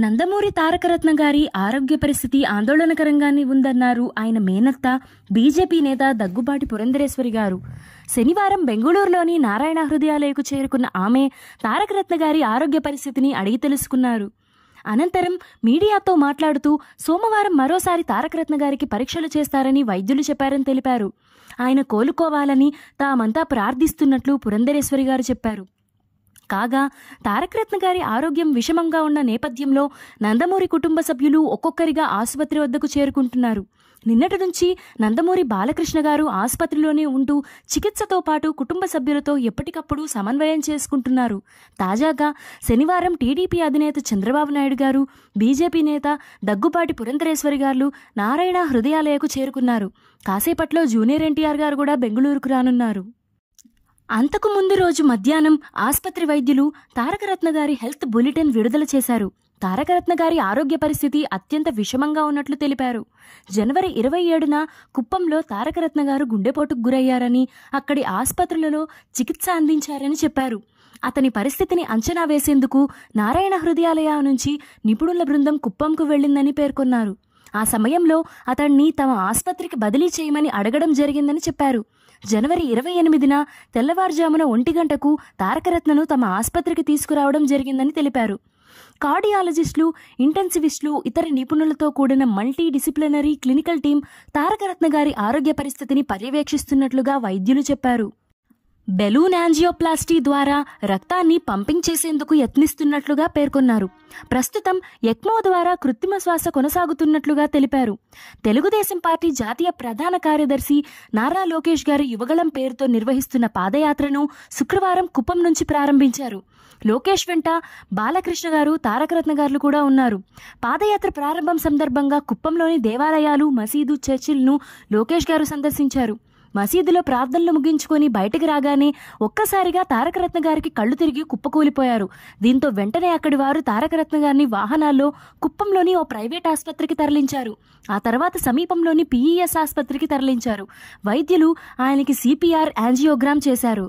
నందమూరి తారకరత్న గారి ఆరోగ్య పరిస్థితి ఆందోళనకరంగానే ఉందన్నారు ఆయన మేనత్త బీజేపీ నేత దగ్గుబాటి పురంధరేశ్వరి గారు శనివారం బెంగళూరులోని నారాయణ హృదయాలయకు చేరుకున్న ఆమె తారకరత్న గారి ఆరోగ్య పరిస్థితిని అడిగి తెలుసుకున్నారు అనంతరం మీడియాతో మాట్లాడుతూ సోమవారం మరోసారి తారకరత్న గారికి పరీక్షలు చేస్తారని వైద్యులు చెప్పారని తెలిపారు ఆయన కోలుకోవాలని తామంతా ప్రార్థిస్తున్నట్లు పురంధరేశ్వరి గారు చెప్పారు కాగా తారకరత్న గారి ఆరోగ్యం విషమంగా ఉన్న నేపథ్యంలో నందమూరి కుటుంబ సభ్యులు ఒక్కొక్కరిగా ఆసుపత్రి వద్దకు చేరుకుంటున్నారు నిన్నటి నుంచి నందమూరి బాలకృష్ణ గారు ఆసుపత్రిలోనే ఉంటూ చికిత్సతో పాటు కుటుంబ సభ్యులతో ఎప్పటికప్పుడు సమన్వయం చేసుకుంటున్నారు తాజాగా శనివారం టీడీపీ అధినేత చంద్రబాబు నాయుడు గారు బీజేపీ నేత దగ్గుపాటి పురంధరేశ్వరి గారు నారాయణ హృదయాలయకు చేరుకున్నారు కాసేపట్లో జూనియర్ ఎన్టీఆర్ గారు కూడా బెంగళూరుకు రానున్నారు అంతకు ముందు రోజు మధ్యాహ్నం ఆస్పత్రి వైద్యులు తారకరత్న గారి హెల్త్ బులెటిన్ విడుదల చేశారు తారకరత్న గారి ఆరోగ్య పరిస్థితి అత్యంత విషమంగా ఉన్నట్లు తెలిపారు జనవరి ఇరవై ఏడున కుప్పంలో తారకరత్న గారు గుండెపోటుకు గురయ్యారని అక్కడి ఆసుపత్రులలో చికిత్స అందించారని చెప్పారు అతని పరిస్థితిని అంచనా వేసేందుకు నారాయణ హృదయాలయ నుంచి నిపుణుల బృందం కుప్పంకు వెళ్లిందని పేర్కొన్నారు ఆ సమయంలో అతన్ని తమ ఆసుపత్రికి బదిలీ చేయమని అడగడం జరిగిందని చెప్పారు జనవరి ఇరవై ఎనిమిదిన తెల్లవారుజామున ఒంటి గంటకు తారకరత్నను తమ ఆసుపత్రికి తీసుకురావడం జరిగిందని తెలిపారు కార్డియాలజిస్టులు ఇంటెన్సివిస్టులు ఇతర నిపుణులతో కూడిన multi disciplinary clinical team Tarakaratna గారి ఆరోగ్య పరిస్థితిని పర్యవేక్షిస్తున్నట్లుగా వైద్యులు చెప్పారు బెలూన్ యాంజియోప్లాస్టీ ద్వారా రక్తాన్ని పంపింగ్ చేసేందుకు యత్నిస్తున్నట్లుగా పేర్కొన్నారు ప్రస్తుతం ఎక్మో ద్వారా కృత్రిమ శ్వాస కొనసాగుతున్నట్లుగా తెలిపారు తెలుగుదేశం పార్టీ జాతీయ ప్రధాన కార్యదర్శి నారా లోకేష్ గారు యువగళం పేరుతో నిర్వహిస్తున్న పాదయాత్రను శుక్రవారం కుప్పం నుంచి ప్రారంభించారు లోకేష్ వెంట బాలకృష్ణ గారు తారకరత్న గారు కూడా ఉన్నారు పాదయాత్ర ప్రారంభం సందర్భంగా కుప్పంలోని దేవాలయాలు మసీదు చర్చిలను లోకేష్ గారు సందర్శించారు మసీదులో ప్రార్థనలు ముగించుకొని బయటకు రాగానే ఒక్కసారిగా తారకరత్న గారికి కళ్ళు తిరిగి కుప్పకూలిపోయారు దీంతో వెంటనే అక్కడి వారు తారకరత్న గారిని వాహనాల్లో కుప్పంలోని ఓ ప్రైవేట్ ఆసుపత్రికి తరలించారు ఆ తర్వాత సమీపంలోని పీఈఎస్ ఆసుపత్రికి తరలించారు వైద్యులు ఆయనకి సిపిఆర్ యాంజియోగ్రామ్ చేశారు